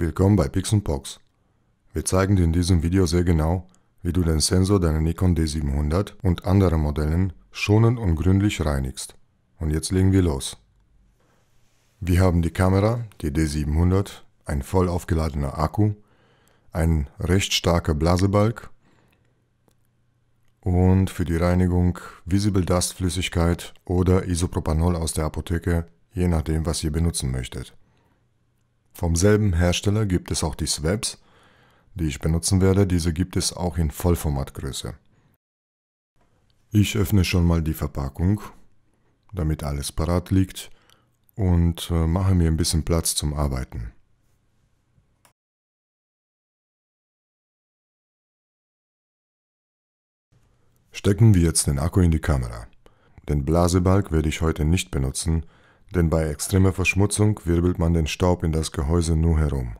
Willkommen bei Pixenpox. Wir zeigen dir in diesem Video sehr genau, wie du den Sensor deiner Nikon D700 und anderen Modellen schonend und gründlich reinigst. Und jetzt legen wir los. Wir haben die Kamera, die D700, ein voll aufgeladener Akku, ein recht starker Blasebalg und für die Reinigung Visible Dust Flüssigkeit oder Isopropanol aus der Apotheke, je nachdem was ihr benutzen möchtet. Vom selben Hersteller gibt es auch die Swaps, die ich benutzen werde. Diese gibt es auch in Vollformatgröße. Ich öffne schon mal die Verpackung, damit alles parat liegt und äh, mache mir ein bisschen Platz zum Arbeiten. Stecken wir jetzt den Akku in die Kamera. Den Blasebalg werde ich heute nicht benutzen, denn bei extremer Verschmutzung wirbelt man den Staub in das Gehäuse nur herum.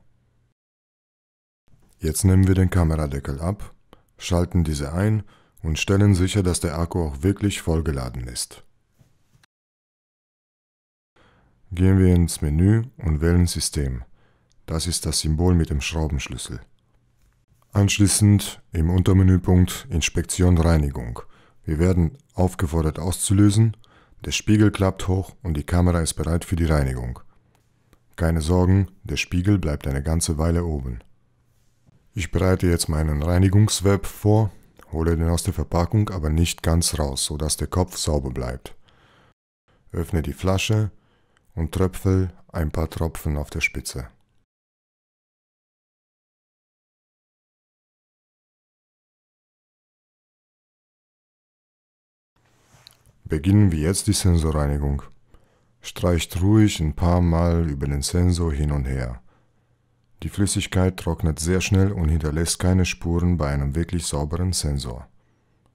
Jetzt nehmen wir den Kameradeckel ab, schalten diese ein und stellen sicher, dass der Akku auch wirklich vollgeladen ist. Gehen wir ins Menü und wählen System. Das ist das Symbol mit dem Schraubenschlüssel. Anschließend im Untermenüpunkt Inspektion Reinigung. Wir werden aufgefordert auszulösen der Spiegel klappt hoch und die Kamera ist bereit für die Reinigung. Keine Sorgen, der Spiegel bleibt eine ganze Weile oben. Ich bereite jetzt meinen Reinigungsweb vor, hole den aus der Verpackung aber nicht ganz raus, sodass der Kopf sauber bleibt. Öffne die Flasche und tröpfel ein paar Tropfen auf der Spitze. Beginnen wir jetzt die Sensorreinigung. Streicht ruhig ein paar Mal über den Sensor hin und her. Die Flüssigkeit trocknet sehr schnell und hinterlässt keine Spuren bei einem wirklich sauberen Sensor.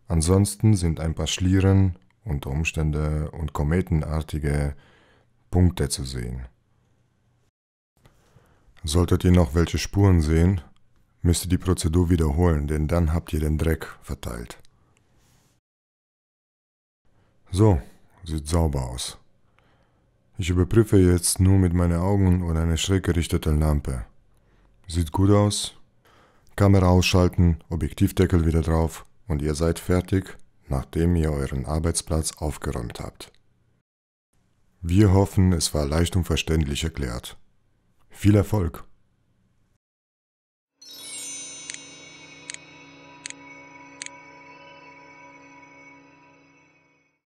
Ansonsten sind ein paar Schlieren, unter Umständen und kometenartige Punkte zu sehen. Solltet ihr noch welche Spuren sehen, müsst ihr die Prozedur wiederholen, denn dann habt ihr den Dreck verteilt. So, sieht sauber aus. Ich überprüfe jetzt nur mit meinen Augen und einer schräg gerichteten Lampe. Sieht gut aus. Kamera ausschalten, Objektivdeckel wieder drauf und ihr seid fertig, nachdem ihr euren Arbeitsplatz aufgeräumt habt. Wir hoffen, es war leicht und verständlich erklärt. Viel Erfolg!